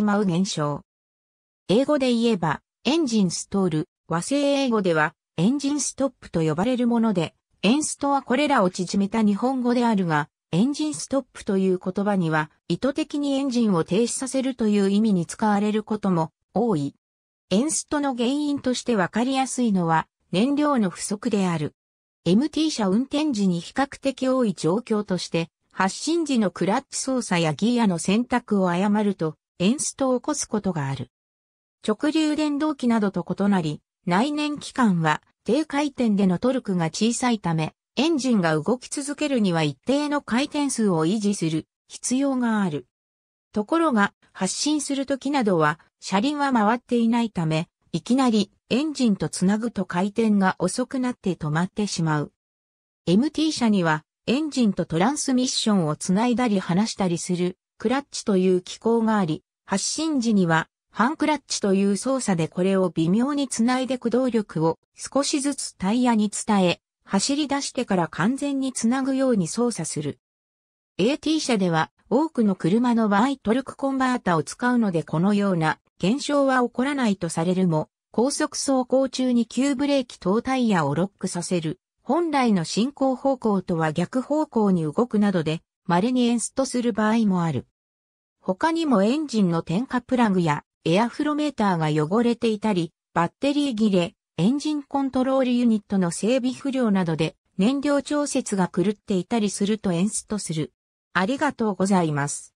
しまう現象。英語で言えば、エンジンストール、和製英語では、エンジンストップと呼ばれるもので、エンストはこれらを縮めた日本語であるが、エンジンストップという言葉には、意図的にエンジンを停止させるという意味に使われることも多い。エンストの原因としてわかりやすいのは、燃料の不足である。MT 車運転時に比較的多い状況として、発進時のクラッチ操作やギアの選択を誤ると、エンストを起こすことがある。直流電動機などと異なり、内燃機関は低回転でのトルクが小さいため、エンジンが動き続けるには一定の回転数を維持する必要がある。ところが、発進するときなどは、車輪は回っていないため、いきなりエンジンとつなぐと回転が遅くなって止まってしまう。MT 車には、エンジンとトランスミッションをつないだり離したりする、クラッチという機構があり、発進時には、ハンクラッチという操作でこれを微妙につないで駆動力を少しずつタイヤに伝え、走り出してから完全につなぐように操作する。AT 車では多くの車の場合トルクコンバータを使うのでこのような現象は起こらないとされるも、高速走行中に急ブレーキ等タイヤをロックさせる、本来の進行方向とは逆方向に動くなどで、稀にエンストする場合もある。他にもエンジンの点火プラグやエアフロメーターが汚れていたり、バッテリー切れ、エンジンコントロールユニットの整備不良などで燃料調節が狂っていたりするとエンストする。ありがとうございます。